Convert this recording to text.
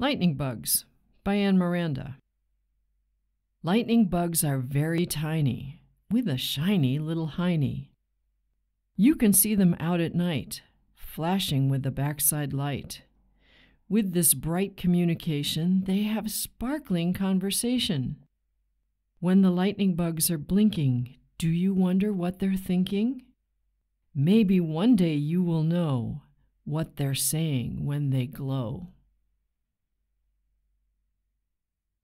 Lightning Bugs by Anne Miranda. Lightning bugs are very tiny, with a shiny little hiney. You can see them out at night, flashing with the backside light. With this bright communication, they have sparkling conversation. When the lightning bugs are blinking, do you wonder what they're thinking? Maybe one day you will know what they're saying when they glow.